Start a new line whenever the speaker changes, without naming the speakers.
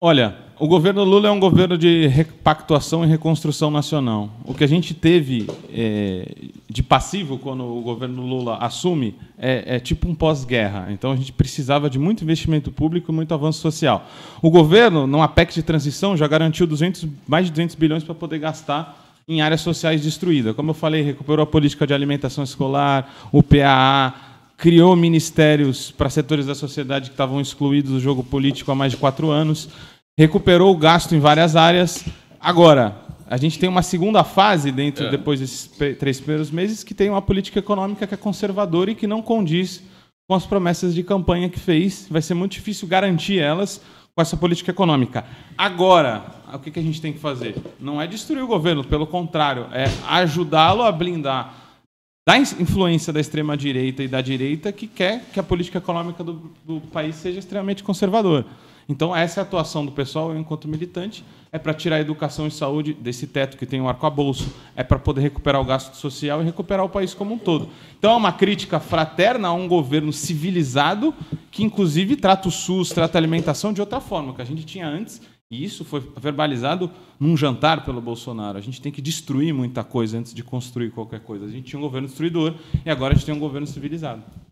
Olha, o governo Lula é um governo de pactuação e reconstrução nacional. O que a gente teve é, de passivo quando o governo Lula assume é, é tipo um pós-guerra. Então a gente precisava de muito investimento público e muito avanço social. O governo, numa PEC de transição, já garantiu 200, mais de 200 bilhões para poder gastar em áreas sociais destruídas. Como eu falei, recuperou a política de alimentação escolar, o PAA, criou ministérios para setores da sociedade que estavam excluídos do jogo político há mais de quatro anos, recuperou o gasto em várias áreas. Agora, a gente tem uma segunda fase dentro, é. depois desses três primeiros meses, que tem uma política econômica que é conservadora e que não condiz com as promessas de campanha que fez. Vai ser muito difícil garantir elas com essa política econômica. Agora, o que a gente tem que fazer? Não é destruir o governo, pelo contrário, é ajudá-lo a blindar da influência da extrema-direita e da direita que quer que a política econômica do, do, país seja extremamente conservadora. Então, essa é a atuação do pessoal, eu, enquanto militante, é para tirar a educação e saúde desse teto que tem um arcabouço, é para poder recuperar o gasto social e recuperar o país como um todo. Então, é uma crítica fraterna a um governo civilizado que, inclusive, trata o SUS, trata a alimentação de outra forma, que a gente tinha antes e isso foi verbalizado num jantar pelo Bolsonaro. A gente tem que destruir muita coisa antes de construir qualquer coisa. A gente tinha um governo destruidor e agora a gente tem um governo civilizado.